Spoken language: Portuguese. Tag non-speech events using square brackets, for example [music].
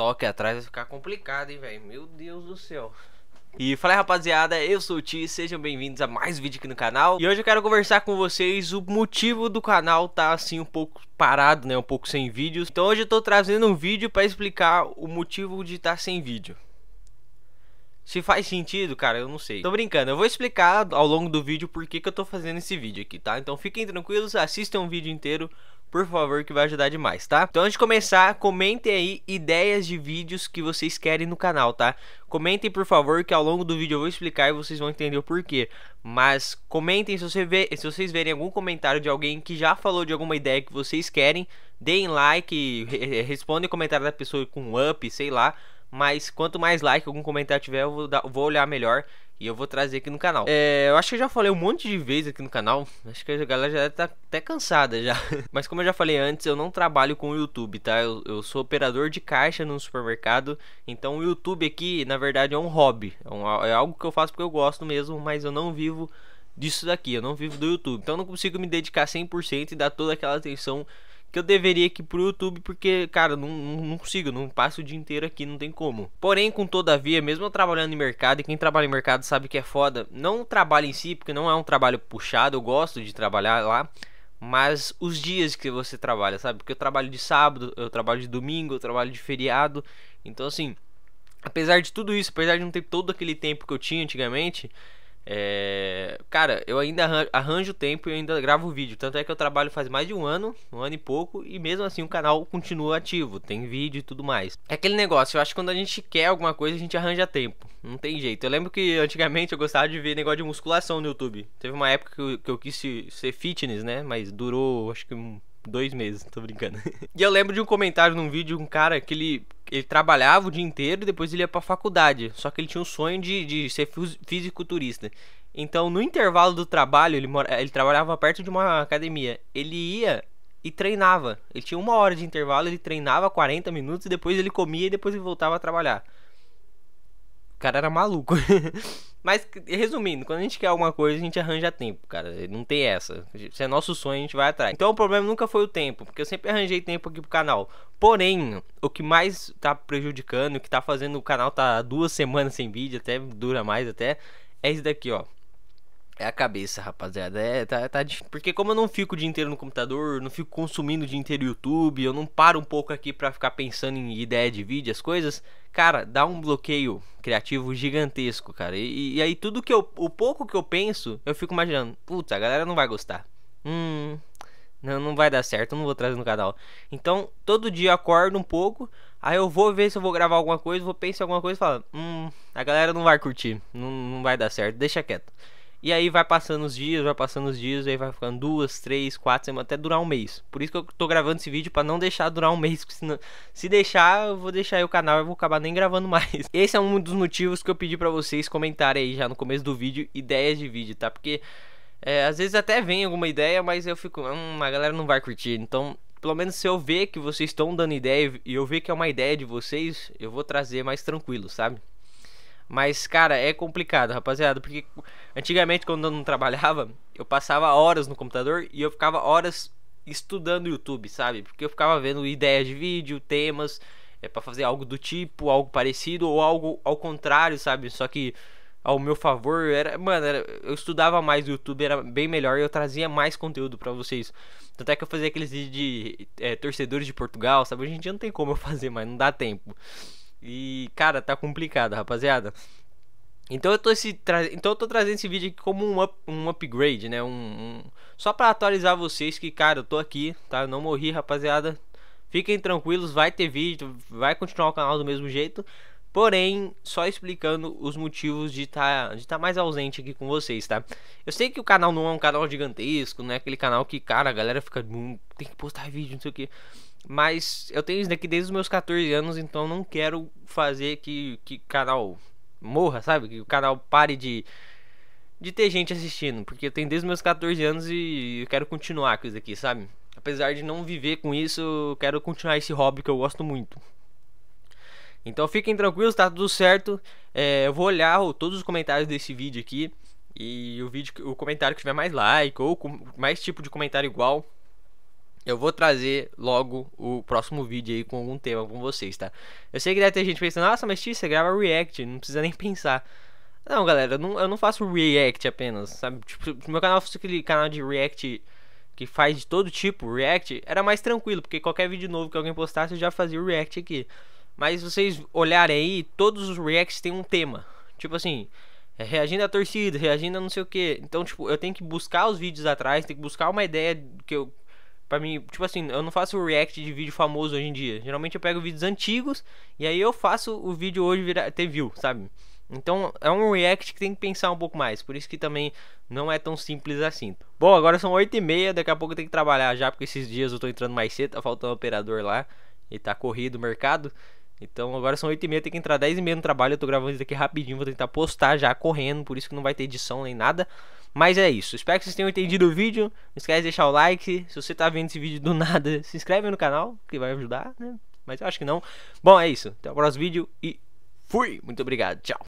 Só que atrás vai ficar complicado, hein, velho. Meu Deus do céu. E fala aí, rapaziada, eu sou o Ti, sejam bem-vindos a mais vídeo aqui no canal E hoje eu quero conversar com vocês o motivo do canal tá assim um pouco parado, né, um pouco sem vídeos Então hoje eu tô trazendo um vídeo pra explicar o motivo de estar tá sem vídeo se faz sentido, cara, eu não sei. Tô brincando, eu vou explicar ao longo do vídeo por que, que eu tô fazendo esse vídeo aqui, tá? Então fiquem tranquilos, assistam o vídeo inteiro, por favor, que vai ajudar demais, tá? Então antes de começar, comentem aí ideias de vídeos que vocês querem no canal, tá? Comentem, por favor, que ao longo do vídeo eu vou explicar e vocês vão entender o porquê. Mas comentem se, você vê, se vocês verem algum comentário de alguém que já falou de alguma ideia que vocês querem, deem like, re respondem o comentário da pessoa com um up, sei lá mas quanto mais like, algum comentário tiver, eu vou, dar, vou olhar melhor e eu vou trazer aqui no canal. É, eu acho que eu já falei um monte de vezes aqui no canal. Acho que a galera já tá até cansada já. [laughs] Mas como eu já falei antes, eu não trabalho com o YouTube, tá? Eu, eu sou operador de caixa no supermercado. Então o YouTube aqui, na verdade, é um hobby. É, um, é algo que eu faço porque eu gosto mesmo, mas eu não vivo disso daqui. Eu não vivo do YouTube. Então eu não consigo me dedicar 100% e dar toda aquela atenção que eu deveria aqui pro YouTube, porque, cara, não, não consigo, não passo o dia inteiro aqui, não tem como. Porém, com todavia, mesmo eu trabalhando em mercado, e quem trabalha em mercado sabe que é foda, não o trabalho em si, porque não é um trabalho puxado, eu gosto de trabalhar lá, mas os dias que você trabalha, sabe? Porque eu trabalho de sábado, eu trabalho de domingo, eu trabalho de feriado, então assim, apesar de tudo isso, apesar de não ter todo aquele tempo que eu tinha antigamente, é, cara, eu ainda arranjo tempo e ainda gravo vídeo. Tanto é que eu trabalho faz mais de um ano, um ano e pouco, e mesmo assim o canal continua ativo, tem vídeo e tudo mais. É aquele negócio, eu acho que quando a gente quer alguma coisa, a gente arranja tempo. Não tem jeito. Eu lembro que antigamente eu gostava de ver negócio de musculação no YouTube. Teve uma época que eu, que eu quis ser fitness, né? Mas durou acho que um, dois meses, tô brincando. [laughs] e eu lembro de um comentário num vídeo de um cara que ele, ele trabalhava o dia inteiro e depois ele ia pra faculdade. Só que ele tinha um sonho de, de ser fisiculturista. Então, no intervalo do trabalho, ele, mora, ele trabalhava perto de uma academia. Ele ia e treinava. Ele tinha uma hora de intervalo, ele treinava 40 minutos e depois ele comia e depois ele voltava a trabalhar. O cara era maluco. [laughs] Mas, resumindo, quando a gente quer alguma coisa, a gente arranja tempo, cara. Não tem essa. Se é nosso sonho, a gente vai atrás. Então, o problema nunca foi o tempo, porque eu sempre arranjei tempo aqui pro canal. Porém, o que mais tá prejudicando, o que tá fazendo o canal tá duas semanas sem vídeo, até dura mais até, é isso daqui, ó. É a cabeça, rapaziada. É, tá, tá Porque como eu não fico o dia inteiro no computador, não fico consumindo o dia inteiro YouTube, eu não paro um pouco aqui para ficar pensando em ideia de vídeo, as coisas, cara, dá um bloqueio criativo gigantesco, cara. E, e aí tudo que eu. O pouco que eu penso, eu fico imaginando, puta, a galera não vai gostar. Hum. Não, não vai dar certo, eu não vou trazer no canal. Então, todo dia eu acordo um pouco, aí eu vou ver se eu vou gravar alguma coisa, vou pensar em alguma coisa e falo, hum, a galera não vai curtir, não, não vai dar certo, deixa quieto. E aí vai passando os dias, vai passando os dias, aí vai ficando duas, três, quatro semanas, até durar um mês. Por isso que eu tô gravando esse vídeo para não deixar durar um [laughs] mês, porque senão, se deixar, eu vou deixar aí o canal e vou acabar nem gravando mais. [laughs] Esse é um dos motivos que eu pedi para vocês comentarem aí já no começo do vídeo ideias de vídeo, tá? Porque é, às vezes até vem alguma ideia, mas eu fico, hum, a galera não vai curtir. Então, pelo menos se eu ver que vocês estão dando ideia e eu ver que é uma ideia de vocês, eu vou trazer mais tranquilo, sabe? Mas, cara, é complicado, rapaziada, porque antigamente quando eu não trabalhava, eu passava horas no computador e eu ficava horas estudando YouTube, sabe? Porque eu ficava vendo ideias de vídeo, temas, é para fazer algo do tipo, algo parecido ou algo ao contrário, sabe? Só que ao meu favor, era, mano, era, eu estudava mais o YouTube, era bem melhor e eu trazia mais conteúdo para vocês. Tanto é que eu fazia aqueles vídeos de é, torcedores de Portugal, sabe? Hoje em dia não tem como eu [laughs] fazer, mas não dá tempo. E, cara, tá complicado, rapaziada. Então eu tô, esse, então eu tô trazendo esse vídeo aqui como um, up, um upgrade, né? Um, um... Só pra atualizar vocês que, cara, eu tô aqui, tá? Eu não morri, rapaziada. Fiquem tranquilos, vai ter vídeo, vai continuar o canal do mesmo jeito. Porém, só explicando os motivos de tá, estar tá mais ausente aqui com vocês, tá? Eu sei que o canal não é um canal gigantesco, não é aquele canal que, cara, a galera fica. Tem que postar vídeo, não sei o que. Mas eu tenho isso daqui desde os meus 14 anos, então não quero fazer que o canal morra, sabe? Que o canal pare de, de ter gente assistindo. Porque eu tenho desde os meus 14 anos e eu quero continuar com isso aqui, sabe? Apesar de não viver com isso, eu quero continuar esse hobby que eu gosto muito. Então fiquem tranquilos, tá tudo certo. É, eu vou olhar todos os comentários desse vídeo aqui. E o vídeo, o comentário que tiver mais like ou mais tipo de comentário igual, eu vou trazer logo o próximo vídeo aí com algum tema com vocês, tá? Eu sei que deve ter gente pensando, nossa, mas tio, você grava react, não precisa nem pensar. Não, galera, eu não, eu não faço react apenas, sabe? Tipo, meu canal fosse aquele canal de react que faz de todo tipo, react, era mais tranquilo, porque qualquer vídeo novo que alguém postasse eu já fazia o react aqui. Mas vocês olharem aí, todos os reacts têm um tema. Tipo assim, é reagindo a torcida, reagindo a não sei o que. Então, tipo, eu tenho que buscar os vídeos atrás, tenho que buscar uma ideia que eu. Pra mim, tipo assim, eu não faço react de vídeo famoso hoje em dia. Geralmente eu pego vídeos antigos e aí eu faço o vídeo hoje virar, ter view, sabe? Então é um react que tem que pensar um pouco mais. Por isso que também não é tão simples assim. Bom, agora são 8h30, daqui a pouco eu tenho que trabalhar já, porque esses dias eu tô entrando mais cedo, tá faltando um operador lá e tá corrido o mercado. Então agora são 8 e 30 tem que entrar 10 e 30 no trabalho. Eu tô gravando isso aqui rapidinho, vou tentar postar já correndo, por isso que não vai ter edição nem nada. Mas é isso, espero que vocês tenham entendido o vídeo. Não esquece de deixar o like. Se você tá vendo esse vídeo do [laughs] nada, se inscreve no canal, que vai ajudar, né? Mas eu acho que não. Bom, é isso. Até o próximo vídeo e fui! Muito obrigado, tchau!